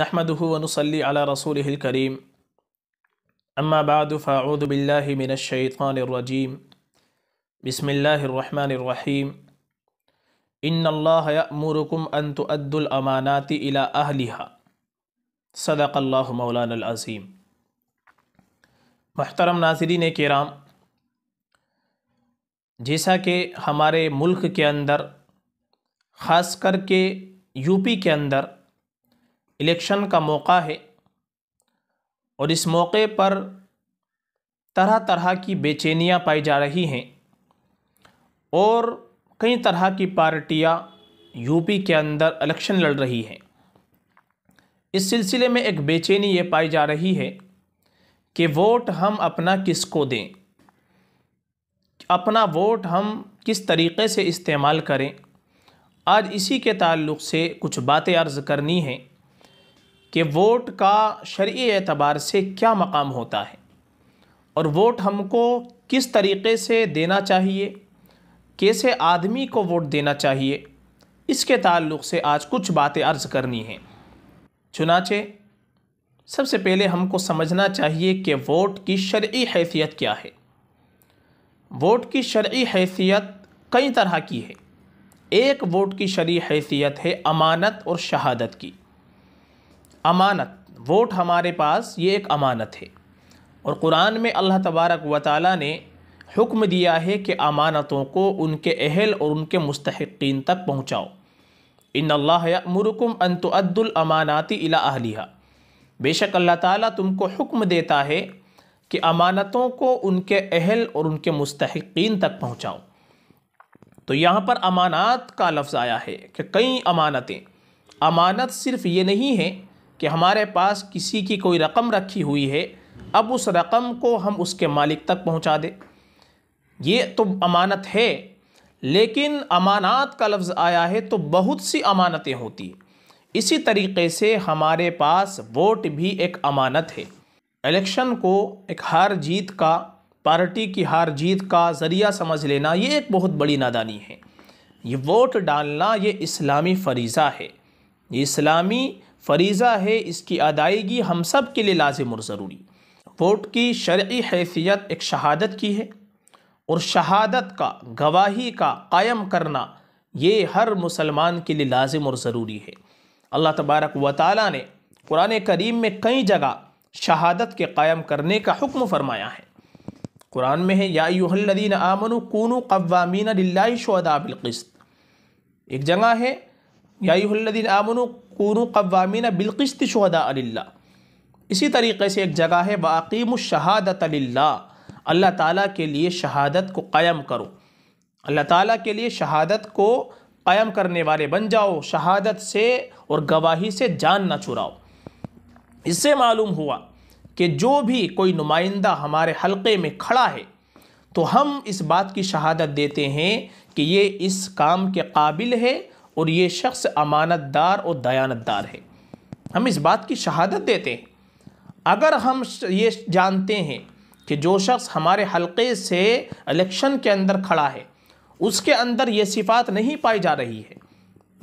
नहमदनसली अला रसूल करीम अम्माबाद फ़ाऊदबिल्लिमिनशैतरजीम बसमीम इन्नल्लामरकुम अन तुअद्दुल अमानाति इला अहलिहा सदाक़ल्लाह मौलानज़ीम महतरम नाजरीन कराम जैसा कि हमारे मुल्क के अंदर ख़ास कर के यूपी के अंदर इलेक्शन का मौका है और इस मौके पर तरह तरह की बेचैनियाँ पाई जा रही हैं और कई तरह की पार्टियाँ यूपी के अंदर इलेक्शन लड़ रही हैं इस सिलसिले में एक बेचैनी ये पाई जा रही है कि वोट हम अपना किसको दें अपना वोट हम किस तरीके से इस्तेमाल करें आज इसी के ताल्लुक़ से कुछ बातें अर्ज़ करनी हैं कि वोट का शर्य एतबार से क्या मकाम होता है और वोट हमको किस तरीके से देना चाहिए कैसे आदमी को वोट देना चाहिए इसके ताल्लुक़ से आज कुछ बातें अर्ज़ करनी हैं चुनाचे सबसे पहले हमको समझना चाहिए कि वोट की शर्य हैसियत क्या है वोट की शर्य हैसियत कई तरह की है एक वोट की शर्य हैसियत है अमानत और शहादत की अमानत वोट हमारे पास ये एक अमानत है और कुरान में अल्लाह तबारक व ताली ने हुक्म दिया है कि अमानतों को उनके अहल और उनके मुस्तकिन तक पहुँचाओ इन अल्लाहमरकम अनतुद्दुल अमानाती बेशक अल्लाह ताला तुमको हुक्म देता है कि अमानतों को उनके अहल और उनके मुस्तकिन तक पहुँचाओ तो यहाँ पर अमानात का लफ्ज़ आया है कि कई अमानतें अमानत सिर्फ़ ये नहीं है कि हमारे पास किसी की कोई रकम रखी हुई है अब उस रकम को हम उसके मालिक तक पहुंचा दें ये तो अमानत है लेकिन अमानात का लफ्ज़ आया है तो बहुत सी अमानतें होती इसी तरीके से हमारे पास वोट भी एक अमानत है इलेक्शन को एक हार जीत का पार्टी की हार जीत का ज़रिया समझ लेना ये एक बहुत बड़ी नादानी है ये वोट डालना ये इस्लामी फरीज़ा है ये इस्लामी फरीज़ा है इसकी अदायगी हम सब के लिए लाजिम और ज़रूरी वोट की शर्य हैसियत एक शहादत की है और शहादत का गवाही का कायम करना ये हर मुसलमान के लिए लाजिम और ज़रूरी है अल्लाह तबारक व ताली ने कुरान करीम में कई जगह शहादत के कायम करने का हुक्म फरमाया है कुरान में है यादीन आमन कून कवामीन शहदा एक जगह है यादीन आमन कून कवामीन बिलकश्त शहदा अल्ला इसी तरीके से एक जगह है वाकीम शहादत अल्ला अल्लाह ताला के लिए शहादत को कायम करो अल्लाह ताला के लिए शहादत को कायम करने वाले बन जाओ शहादत से और गवाही से जान ना चुराओ इससे मालूम हुआ कि जो भी कोई नुमाइंदा हमारे हलक़े में खड़ा है तो हम इस बात की शहादत देते हैं कि ये इस काम के काबिल है और ये शख्स अमानतदार और दयानतदार है हम इस बात की शहादत देते हैं अगर हम ये जानते हैं कि जो शख्स हमारे हलके से इलेक्शन के अंदर खड़ा है उसके अंदर ये सिफात नहीं पाई जा रही है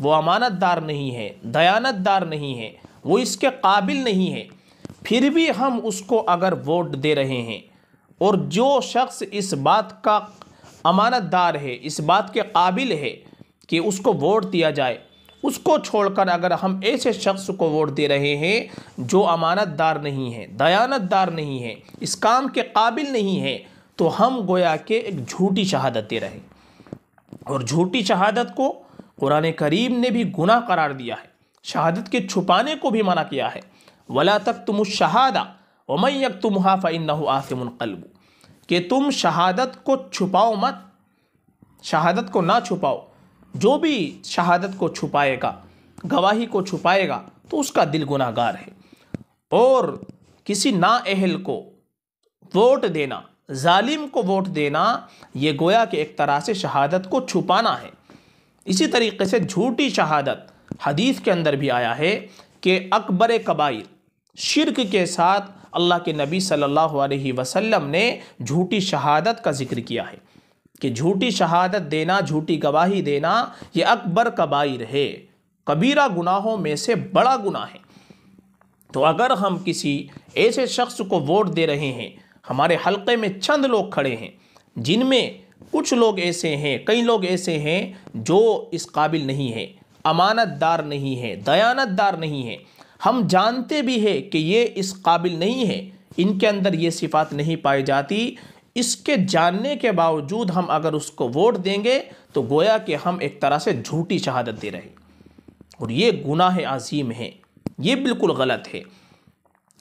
वो अमानतदार नहीं है दयानतदार नहीं है वो इसके काबिल नहीं है फिर भी हम उसको अगर वोट दे रहे हैं और जो शख्स इस बात का अमानतदार है इस बात के काबिल है कि उसको वोट दिया जाए उसको छोड़कर अगर हम ऐसे शख्स को वोट दे रहे हैं जो अमानतदार नहीं है दयानतदार नहीं है इस काम के काबिल नहीं है तो हम गोया के एक झूठी शहादत दे रहे और झूठी शहादत को कुरान करीम ने भी गुनाह करार दिया है शहादत के छुपाने को भी मना किया है वला तक तुम उस शहादा वमई यक तुम हाफ़ा आसिम कल्बू कि तुम शहादत को छुपाओ मत शहादत को ना छुपाओ जो भी शहादत को छुपाएगा गवाही को छुपाएगा तो उसका दिल गुनागार है और किसी नााहल को वोट देना जालिम को वोट देना ये गोया कि एक तरह से शहादत को छुपाना है इसी तरीके से झूठी शहादत हदीस के अंदर भी आया है कि अकबर कबाइल शिरक के साथ अल्लाह के नबी सल्लल्लाहु अलैहि वसल्लम ने झूठी शहादत का जिक्र किया है कि झूठी शहादत देना झूठी गवाही देना ये अकबर कबाइर है कबीरा गुनाहों में से बड़ा गुनाह है तो अगर हम किसी ऐसे शख्स को वोट दे रहे हैं हमारे हलके में चंद लोग खड़े हैं जिनमें कुछ लोग ऐसे हैं कई लोग ऐसे हैं जो इस काबिल नहीं है अमानतदार नहीं है दयानतदार नहीं है हम जानते भी हैं कि ये इस काबिल नहीं है इनके अंदर ये सिफात नहीं पाई जाती इसके जानने के बावजूद हम अगर उसको वोट देंगे तो गोया कि हम एक तरह से झूठी शहादत दे रहे और ये गुनाह अजीम है ये बिल्कुल गलत है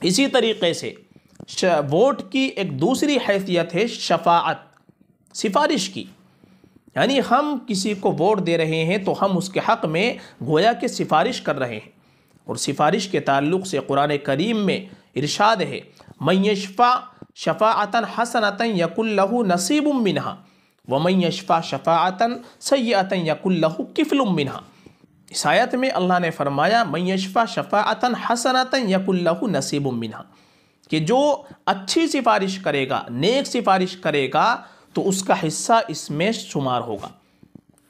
इसी तरीके से वोट की एक दूसरी हैसियत है शफात सिफारिश की यानी हम किसी को वोट दे रहे हैं तो हम उसके हक़ में गोया के सिफारिश कर रहे हैं और सिफारिश के ताल्लुक से कुरान करीम में इरशाद है मैशफ़ा शफ़ातन हसनतन यकुल्लहु नसीबुम मिनहा वमई यशफ़ा शफ़ातन सयातन यकुल्लहु किफ़लुम मिनहा इस आयत में अल्लाह ने फरमाया मई यशफ़ा शफ़ातन हसनतन यकुल्लहु नसीबुम मिनहा कि जो अच्छी सिफारिश करेगा नेक सिफारिश करेगा तो उसका हिस्सा इसमें शुमार होगा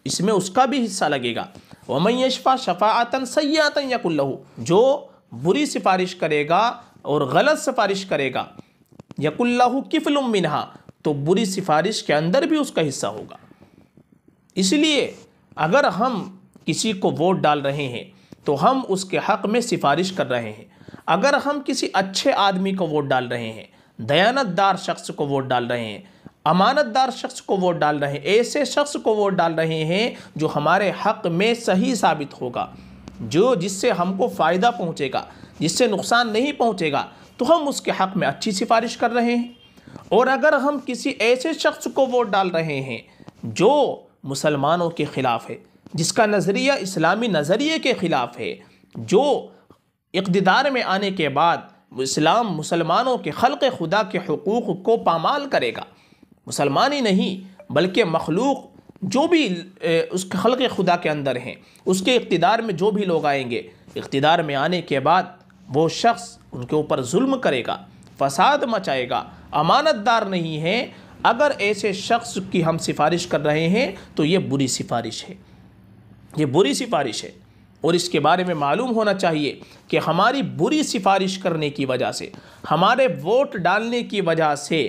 इसमें उसका भी हिस्सा लगेगा वमई यशफ़ा शफ़ातन सयातन यकुल्लहु जो बुरी सिफारिश करेगा और गलत सिफारिश करेगा यकुल्लाहु किफ़लुम मिनहा तो बुरी सिफारिश के अंदर भी उसका हिस्सा होगा इसलिए अगर हम किसी को वोट डाल रहे हैं तो हम उसके हक़ में सिफारिश कर रहे हैं अगर हम किसी अच्छे आदमी को वोट डाल रहे हैं दयानतदार शख्स को वोट डाल रहे हैं अमानतदार शख्स को वोट डाल रहे हैं ऐसे शख्स को वोट डाल रहे हैं जो हमारे हक़ में सही साबित होगा जो जिससे हमको फ़ायदा पहुँचेगा जिससे नुकसान नहीं पहुँचेगा तो हम उसके हक़ में अच्छी सिफारिश कर रहे हैं और अगर हम किसी ऐसे शख्स को वोट डाल रहे हैं जो मुसलमानों के ख़िलाफ़ है जिसका नज़रिया इस्लामी नज़रिए के ख़िलाफ़ है जो इकतदार में आने के बाद इस्लाम मुसलमानों के खल़ खुदा के हकूक़ को पामाल करेगा मुसलमान ही नहीं बल्कि मखलूक जो भी उस खल़ खुदा के अंदर हैं उसके इकतदार में जो भी लोग आएंगे इकतदार में आने के बाद वो शख्स उनके ऊपर जुल्म करेगा फसाद मचाएगा अमानतदार नहीं है अगर ऐसे शख्स की हम सिफारिश कर रहे हैं तो ये बुरी सिफारिश है ये बुरी सिफारिश है और इसके बारे में मालूम होना चाहिए कि हमारी बुरी सिफारिश करने की वजह से हमारे वोट डालने की वजह से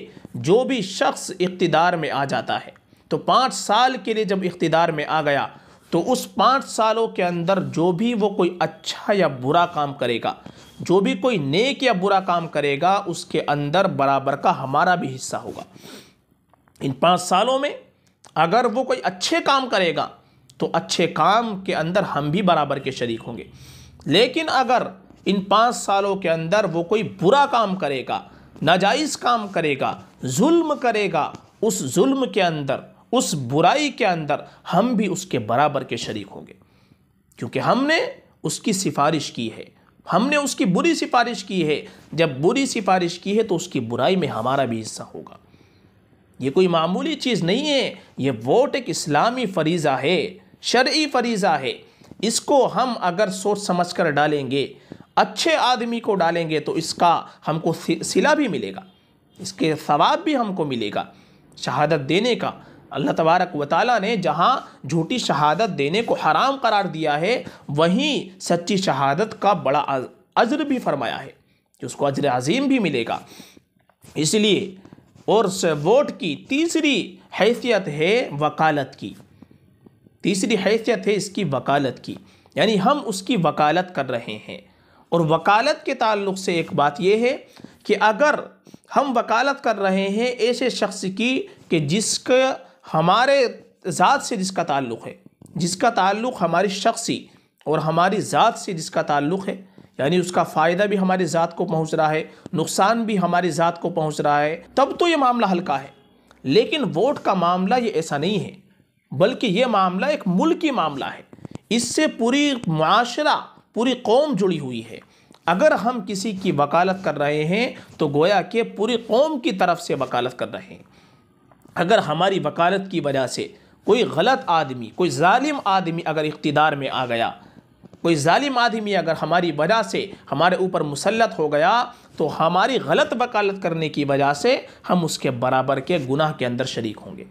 जो भी शख्स इकतदार में आ जाता है तो पाँच साल के लिए जब इकतदार में आ गया तो उस पाँच सालों के अंदर जो भी वो कोई अच्छा या बुरा काम करेगा जो भी कोई नेक या बुरा काम करेगा उसके अंदर बराबर का हमारा भी हिस्सा होगा इन पाँच सालों में अगर वो कोई अच्छे काम करेगा तो अच्छे काम के अंदर हम भी बराबर के शरीक होंगे लेकिन अगर इन पाँच सालों के अंदर वो कोई बुरा काम करेगा नाजायज़ काम करेगा जुल्म करेगा उस जुल्म के अंदर उस बुराई के अंदर हम भी उसके बराबर के शरीक होंगे क्योंकि हमने उसकी सिफारिश की है हमने उसकी बुरी सिफारिश की है जब बुरी सिफारिश की है तो उसकी बुराई में हमारा भी हिस्सा होगा ये कोई मामूली चीज़ नहीं है ये वोट एक इस्लामी फरीज़ा है शर्य फरीज़ा है इसको हम अगर सोच समझ कर डालेंगे अच्छे आदमी को डालेंगे तो इसका हमको सिला भी मिलेगा इसके सवाब भी हमको मिलेगा शहादत देने का अल्लाह तबारक व ताली ने जहाँ झूठी शहादत देने को हराम करार दिया है वहीं सच्ची शहादत का बड़ा अज्र भी फरमाया है कि उसको अजर अजीम भी मिलेगा इसलिए और वोट की तीसरी हैसियत है वकालत की तीसरी हैसियत है इसकी वकालत की यानी हम उसकी वकालत कर रहे हैं और वकालत के ताल्लुक से एक बात यह है कि अगर हम वकालत कर रहे हैं ऐसे शख्स की कि जिसका हमारे ज़ात से जिसका ताल्लुक़ है जिसका ताल्लुक़ हमारी शख्सी और हमारी ज़ात से जिसका ताल्लुक़ है यानी उसका फ़ायदा भी हमारी ज़ात को पहुँच रहा है नुकसान भी हमारी ज़ात को पहुँच रहा है तब तो ये मामला हल्का है लेकिन वोट का मामला ये ऐसा नहीं है बल्कि ये मामला एक मुल्क मामला है इससे पूरी माशरा पूरी कौम जुड़ी हुई है अगर हम किसी की वकालत कर रहे हैं तो गोया के पूरी कौम की तरफ से वकालत कर रहे हैं अगर हमारी वकालत की वजह से कोई गलत आदमी कोई ालिम आदमी अगर इकतदार में आ गया कोई ालिम आदमी अगर हमारी वजह से हमारे ऊपर मुसलत हो गया तो हमारी गलत वकालत करने की वजह से हम उसके बराबर के गुनाह के अंदर शरीक होंगे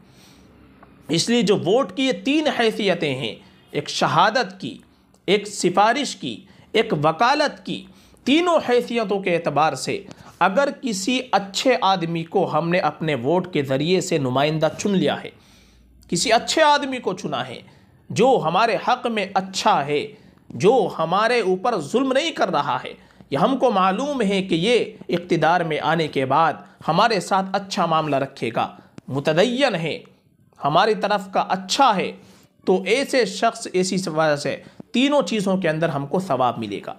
इसलिए जो वोट की ये तीन हैसियतें हैं एक शहादत की एक सिफारिश की एक वकालत की तीनों हैसियतों के अतबार से अगर किसी अच्छे आदमी को हमने अपने वोट के ज़रिए से नुमाइंदा चुन लिया है किसी अच्छे आदमी को चुना है जो हमारे हक़ में अच्छा है जो हमारे ऊपर जुल्म नहीं कर रहा है यह हमको मालूम है कि ये इकतदार में आने के बाद हमारे साथ अच्छा मामला रखेगा मुतदयन है हमारी तरफ का अच्छा है तो ऐसे शख्स ऐसी वजह से तीनों चीज़ों के अंदर हमको सवाब मिलेगा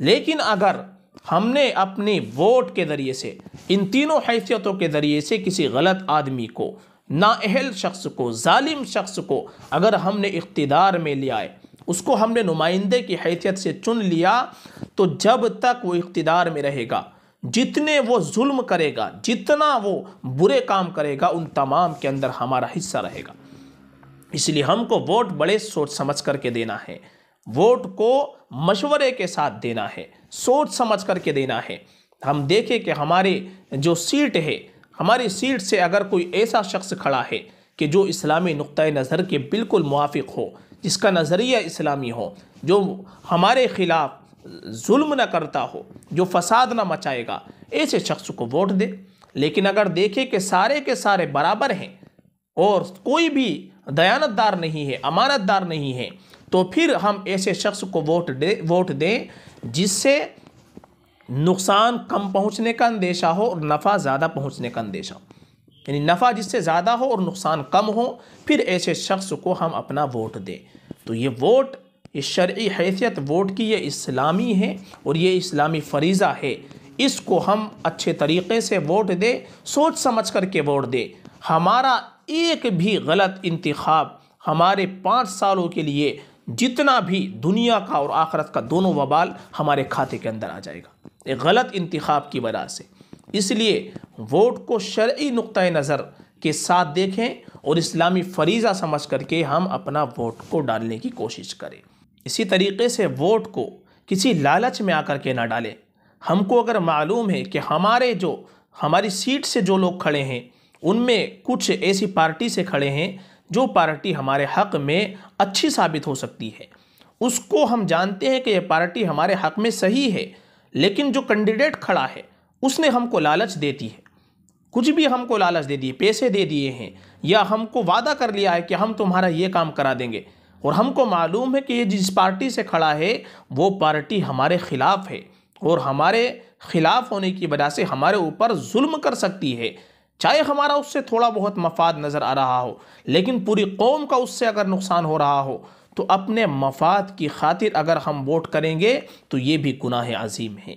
लेकिन अगर हमने अपने वोट के ज़रिए से इन तीनों हैसियतों के ज़रिए से किसी गलत आदमी को नााहल शख्स को ालिम शख्स को अगर हमने इकतदार में ले आए उसको हमने नुमाइंदे की हैसियत से चुन लिया तो जब तक वो इकतदार में रहेगा जितने वो जुल्म करेगा जितना वो बुरे काम करेगा उन तमाम के अंदर हमारा हिस्सा रहेगा इसलिए हमको वोट बड़े सोच समझ करके देना है वोट को मशवरे के साथ देना है सोच समझ करके देना है हम देखें कि हमारे जो सीट है हमारी सीट से अगर कोई ऐसा शख्स खड़ा है कि जो इस्लामी नुक़ नज़र के बिल्कुल मुआफ़ हो जिसका नज़रिया इस्लामी हो जो हमारे ख़िलाफ़ जुल्म न करता हो जो फसाद ना मचाएगा ऐसे शख्स को वोट दे लेकिन अगर देखे कि सारे के सारे बराबर हैं और कोई भी दयानतदार नहीं है अमानतदार नहीं है तो फिर हम ऐसे शख्स को वोट दे वोट दें जिससे नुकसान कम पहुंचने का अंदेशा हो और नफ़ा ज़्यादा पहुंचने का अंदेशा हो यानी नफ़ा जिससे ज़्यादा हो और नुकसान कम हो फिर ऐसे शख्स को हम अपना वोट दें तो ये वोट ये शर्य हैसियत वोट की ये इस्लामी है और ये इस्लामी फरीज़ा है इसको हम अच्छे तरीके से वोट दे सोच समझ कर के वोट दे हमारा एक भी गलत इंतखब हमारे पाँच सालों के लिए जितना भी दुनिया का और आखरत का दोनों वबाल हमारे खाते के अंदर आ जाएगा एक गलत इंतखब की वजह से इसलिए वोट को शर्य नुक़ नज़र के साथ देखें और इस्लामी फरीज़ा समझ करके हम अपना वोट को डालने की कोशिश करें इसी तरीके से वोट को किसी लालच में आकर के ना डालें हमको अगर मालूम है कि हमारे जो हमारी सीट से जो लोग खड़े हैं उनमें कुछ ऐसी पार्टी से खड़े हैं जो पार्टी हमारे हक़ में अच्छी साबित हो सकती है उसको हम जानते हैं कि यह पार्टी हमारे हक़ में सही है लेकिन जो कैंडिडेट खड़ा है उसने हमको लालच दे दी है कुछ भी हमको लालच दे दिए पैसे दे दिए हैं या हमको वादा कर लिया है कि हम तुम्हारा ये काम करा देंगे और हमको मालूम है कि ये जिस पार्टी से खड़ा है वो पार्टी हमारे ख़िलाफ़ है और हमारे ख़िलाफ़ होने की वजह से हमारे ऊपर जुल्म कर सकती है चाहे हमारा उससे थोड़ा बहुत मफाद नज़र आ रहा हो लेकिन पूरी कौम का उससे अगर नुकसान हो रहा हो तो अपने मफाद की खातिर अगर हम वोट करेंगे तो ये भी गुनाह अजीम है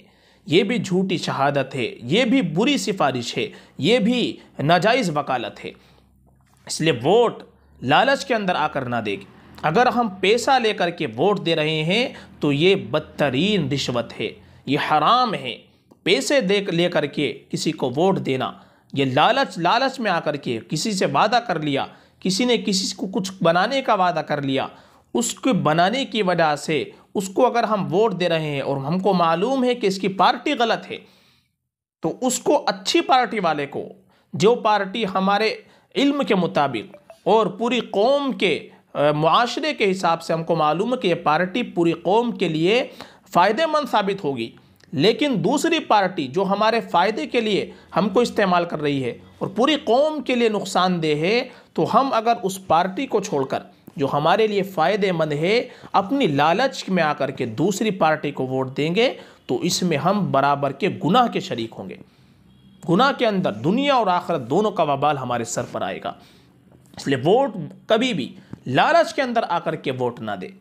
ये भी झूठी शहादत है ये भी बुरी सिफारिश है ये भी नाजायज़ वकालत है इसलिए वोट लालच के अंदर आकर ना देगी अगर हम पैसा लेकर के वोट दे रहे हैं तो ये बदतरीन रिश्वत है ये हराम है पैसे दे ले करके किसी को वोट देना ये लालच लालच में आकर के किसी से वादा कर लिया किसी ने किसी को कुछ बनाने का वादा कर लिया उसके बनाने की वजह से उसको अगर हम वोट दे रहे हैं और हमको मालूम है कि इसकी पार्टी गलत है तो उसको अच्छी पार्टी वाले को जो पार्टी हमारे इल्म के मुताबिक और पूरी कौम के माशरे के हिसाब से हमको मालूम है कि ये पार्टी पूरी कौम के लिए फ़ायदेमंद साबित होगी लेकिन दूसरी पार्टी जो हमारे फ़ायदे के लिए हमको इस्तेमाल कर रही है और पूरी कौम के लिए नुकसानदेह है तो हम अगर उस पार्टी को छोड़कर जो हमारे लिए फ़ायदेमंद है अपनी लालच में आकर के दूसरी पार्टी को वोट देंगे तो इसमें हम बराबर के गुनाह के शरीक होंगे गुनाह के अंदर दुनिया और आखरत दोनों का वबाल हमारे सर पर आएगा इसलिए वोट कभी भी लालच के अंदर आकर के वोट ना दे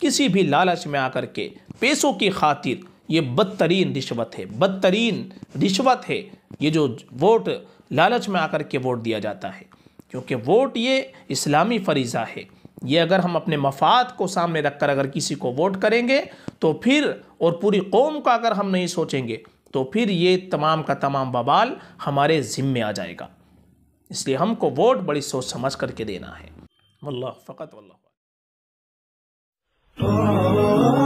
किसी भी लालच में आकर के पैसों की खातिर ये बदतरीन रिश्वत है बदतरीन रिश्वत है ये जो वोट लालच में आकर के वोट दिया जाता है क्योंकि वोट ये इस्लामी फरीज़ा है ये अगर हम अपने मफाद को सामने रख कर अगर किसी को वोट करेंगे तो फिर और पूरी कौम का अगर हम नहीं सोचेंगे तो फिर ये तमाम का तमाम बवाल हमारे ज़िम्मे आ जाएगा इसलिए हमको वोट बड़ी सोच समझ करके देना है वल्ला फ़कत वल्ला